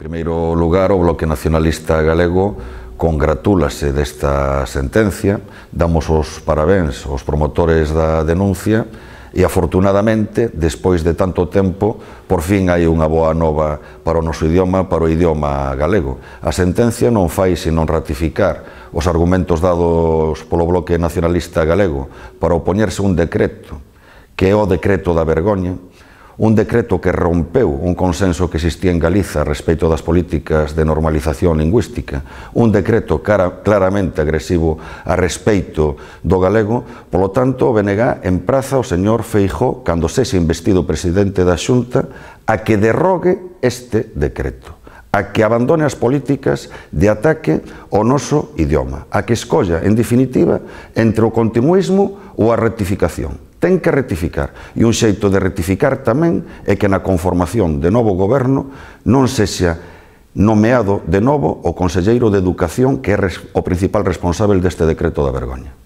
primeiro lugar, o Bloque Nacionalista Galego congratúlase desta sentencia, damos os parabéns aos promotores da denuncia e afortunadamente, despois de tanto tempo, por fin hai unha boa nova para o noso idioma, para o idioma galego. A sentencia non fai senón ratificar os argumentos dados polo Bloque Nacionalista Galego para opoñerse un decreto, que é o decreto da vergoña, un decreto que rompeu un consenso que existía en Galiza respecto das políticas de normalización lingüística, un decreto cara, claramente agresivo a respeito do galego, polo tanto o BNG empraza o señor Feijó, cando sexe investido presidente da Xunta, a que derrogue este decreto a que abandone as políticas de ataque ao noso idioma, a que escolla, en definitiva, entre o continuismo ou a rectificación ten que rectificar. E un xeito de rectificar tamén é que na conformación de novo goberno non sexa nomeado de novo o Conselleiro de Educación que é o principal responsable deste decreto da vergoña.